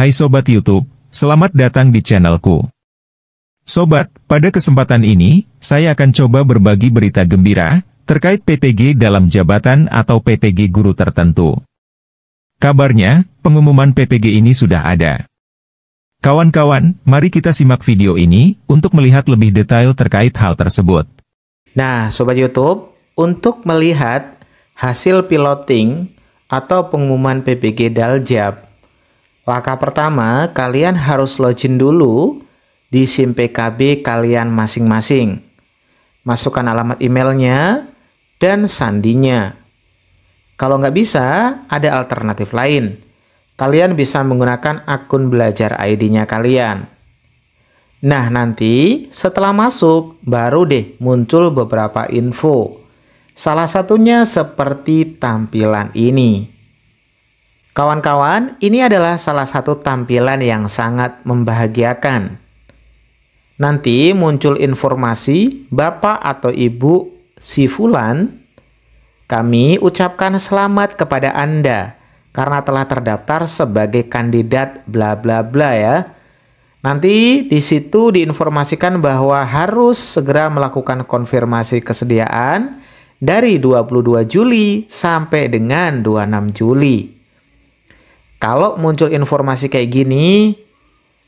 Hai Sobat Youtube, selamat datang di channelku. Sobat, pada kesempatan ini, saya akan coba berbagi berita gembira, terkait PPG dalam jabatan atau PPG guru tertentu. Kabarnya, pengumuman PPG ini sudah ada. Kawan-kawan, mari kita simak video ini, untuk melihat lebih detail terkait hal tersebut. Nah, Sobat Youtube, untuk melihat hasil piloting atau pengumuman PPG Daljab, Langkah pertama, kalian harus login dulu di SIM PKB kalian masing-masing. Masukkan alamat emailnya dan sandinya. Kalau nggak bisa, ada alternatif lain. Kalian bisa menggunakan akun belajar ID-nya kalian. Nah, nanti setelah masuk, baru deh muncul beberapa info. Salah satunya seperti tampilan ini. Kawan-kawan, ini adalah salah satu tampilan yang sangat membahagiakan. Nanti muncul informasi Bapak atau Ibu si Fulan, kami ucapkan selamat kepada Anda karena telah terdaftar sebagai kandidat bla bla bla ya. Nanti di situ diinformasikan bahwa harus segera melakukan konfirmasi kesediaan dari 22 Juli sampai dengan 26 Juli. Kalau muncul informasi kayak gini,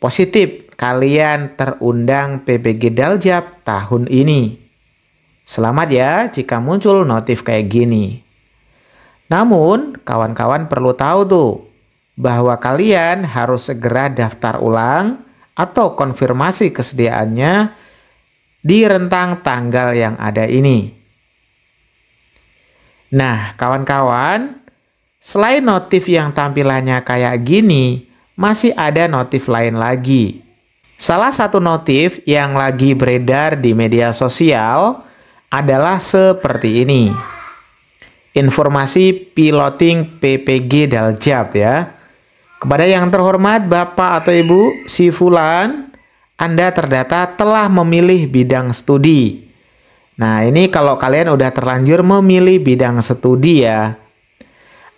positif kalian terundang PPG Daljab tahun ini. Selamat ya jika muncul notif kayak gini. Namun, kawan-kawan perlu tahu tuh bahwa kalian harus segera daftar ulang atau konfirmasi kesediaannya di rentang tanggal yang ada ini. Nah, kawan-kawan, Selain notif yang tampilannya kayak gini, masih ada notif lain lagi. Salah satu notif yang lagi beredar di media sosial adalah seperti ini. Informasi piloting PPG Daljab ya. Kepada yang terhormat Bapak atau Ibu, si Fulan, Anda terdata telah memilih bidang studi. Nah ini kalau kalian udah terlanjur memilih bidang studi ya,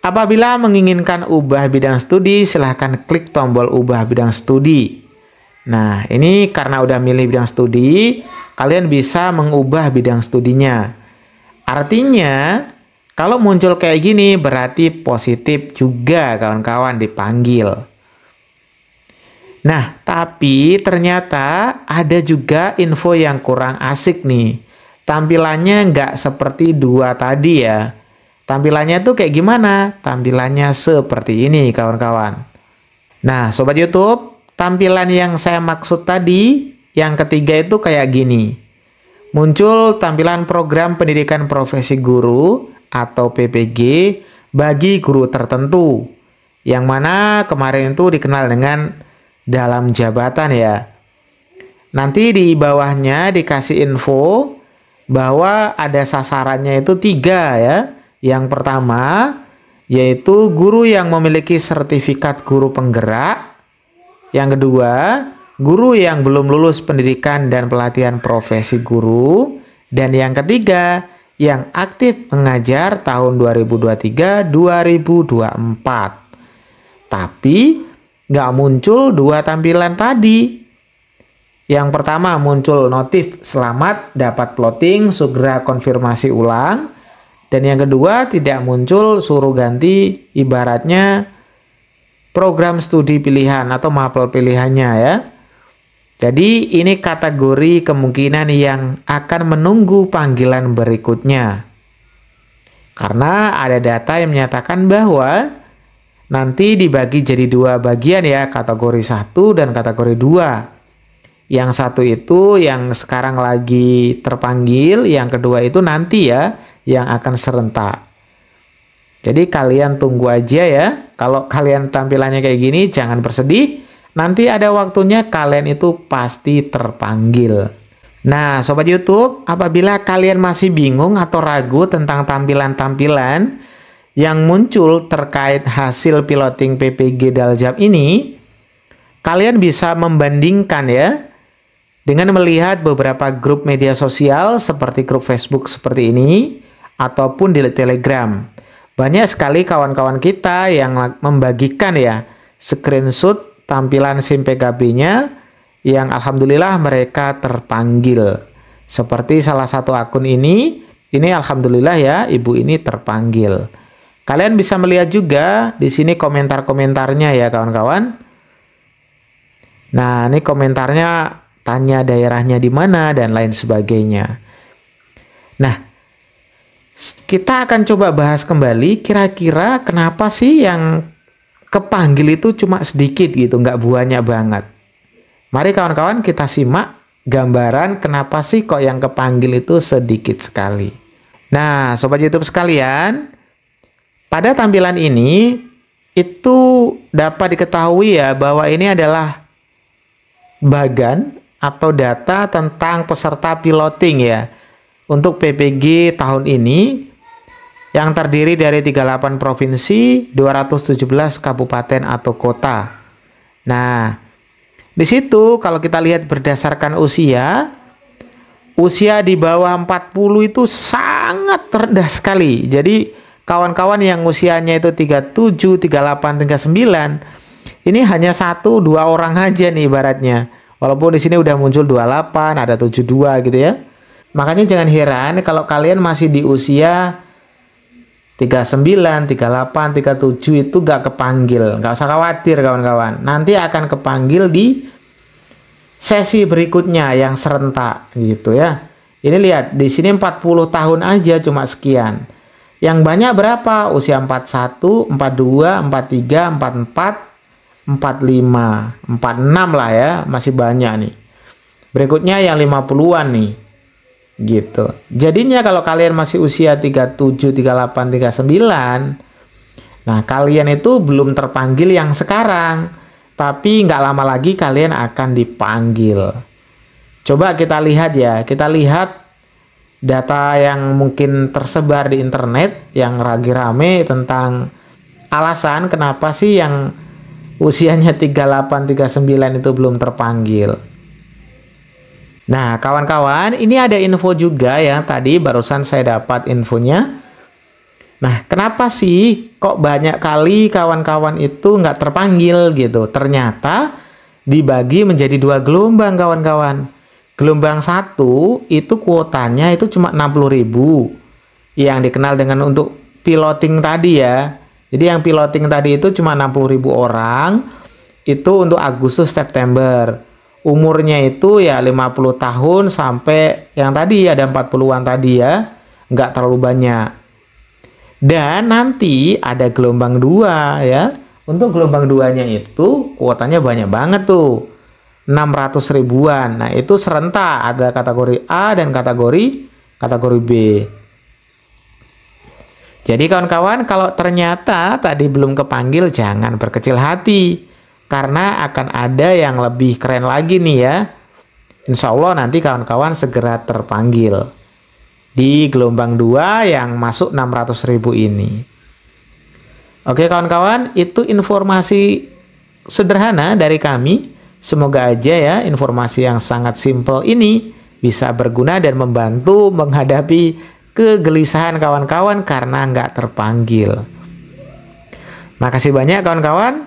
Apabila menginginkan ubah bidang studi, silahkan klik tombol ubah bidang studi. Nah, ini karena udah milih bidang studi, kalian bisa mengubah bidang studinya. Artinya, kalau muncul kayak gini berarti positif juga kawan-kawan dipanggil. Nah, tapi ternyata ada juga info yang kurang asik nih. Tampilannya nggak seperti dua tadi ya. Tampilannya tuh kayak gimana? Tampilannya seperti ini kawan-kawan. Nah, sobat YouTube, tampilan yang saya maksud tadi yang ketiga itu kayak gini. Muncul tampilan program pendidikan profesi guru atau PPG bagi guru tertentu. Yang mana kemarin itu dikenal dengan dalam jabatan ya. Nanti di bawahnya dikasih info bahwa ada sasarannya itu tiga ya yang pertama yaitu guru yang memiliki sertifikat guru penggerak. Yang kedua, guru yang belum lulus pendidikan dan pelatihan profesi guru. Dan yang ketiga, yang aktif mengajar tahun 2023-2024. Tapi nggak muncul dua tampilan tadi. Yang pertama muncul notif selamat dapat plotting segera konfirmasi ulang. Dan yang kedua, tidak muncul suruh ganti ibaratnya program studi pilihan atau mapel pilihannya ya. Jadi ini kategori kemungkinan yang akan menunggu panggilan berikutnya. Karena ada data yang menyatakan bahwa nanti dibagi jadi dua bagian ya, kategori satu dan kategori dua. Yang satu itu yang sekarang lagi terpanggil, yang kedua itu nanti ya, yang akan serentak. Jadi kalian tunggu aja ya. Kalau kalian tampilannya kayak gini, jangan bersedih. Nanti ada waktunya kalian itu pasti terpanggil. Nah, sobat YouTube, apabila kalian masih bingung atau ragu tentang tampilan-tampilan yang muncul terkait hasil piloting PPG Daljab ini, kalian bisa membandingkan ya dengan melihat beberapa grup media sosial seperti grup Facebook seperti ini, ataupun di Telegram. Banyak sekali kawan-kawan kita yang membagikan ya screenshot tampilan SIM PKB-nya yang alhamdulillah mereka terpanggil. Seperti salah satu akun ini, ini alhamdulillah ya ibu ini terpanggil. Kalian bisa melihat juga di sini komentar-komentarnya ya kawan-kawan. Nah, ini komentarnya tanya daerahnya di mana dan lain sebagainya. Nah, kita akan coba bahas kembali kira-kira kenapa sih yang kepanggil itu cuma sedikit gitu, nggak banyak banget. Mari kawan-kawan kita simak gambaran kenapa sih kok yang kepanggil itu sedikit sekali. Nah, sobat YouTube sekalian, pada tampilan ini itu dapat diketahui ya bahwa ini adalah bagan atau data tentang peserta piloting ya untuk PPG tahun ini yang terdiri dari 38 provinsi, 217 kabupaten atau kota. Nah, di situ kalau kita lihat berdasarkan usia, usia di bawah 40 itu sangat rendah sekali. Jadi kawan-kawan yang usianya itu 37, 38, 39 ini hanya satu dua orang aja nih ibaratnya. Walaupun di sini udah muncul 28, ada 72 gitu ya. Makanya jangan heran kalau kalian masih di usia 39, 38, 37 itu gak kepanggil. Gak usah khawatir kawan-kawan. Nanti akan kepanggil di sesi berikutnya yang serentak gitu ya. Ini lihat di sini 40 tahun aja cuma sekian. Yang banyak berapa? Usia 41, 42, 43, 44, 45, 46 lah ya, masih banyak nih. Berikutnya yang 50-an nih gitu. Jadinya kalau kalian masih usia 37, 38, 39, nah kalian itu belum terpanggil yang sekarang, tapi nggak lama lagi kalian akan dipanggil. Coba kita lihat ya, kita lihat data yang mungkin tersebar di internet yang lagi rame tentang alasan kenapa sih yang usianya 38, 39 itu belum terpanggil. Nah, kawan-kawan, ini ada info juga yang tadi barusan saya dapat infonya. Nah, kenapa sih kok banyak kali kawan-kawan itu nggak terpanggil gitu? Ternyata dibagi menjadi dua gelombang kawan-kawan. Gelombang satu itu kuotanya itu cuma 60.000 ribu yang dikenal dengan untuk piloting tadi ya. Jadi yang piloting tadi itu cuma 60.000 ribu orang itu untuk Agustus September umurnya itu ya 50 tahun sampai yang tadi ada 40-an tadi ya, nggak terlalu banyak. Dan nanti ada gelombang dua ya. Untuk gelombang duanya itu kuotanya banyak banget tuh. 600 ribuan. Nah, itu serentak ada kategori A dan kategori kategori B. Jadi kawan-kawan kalau ternyata tadi belum kepanggil jangan berkecil hati karena akan ada yang lebih keren lagi nih ya. Insya Allah nanti kawan-kawan segera terpanggil di gelombang 2 yang masuk 600 ribu ini. Oke kawan-kawan, itu informasi sederhana dari kami. Semoga aja ya informasi yang sangat simple ini bisa berguna dan membantu menghadapi kegelisahan kawan-kawan karena nggak terpanggil. Makasih banyak kawan-kawan.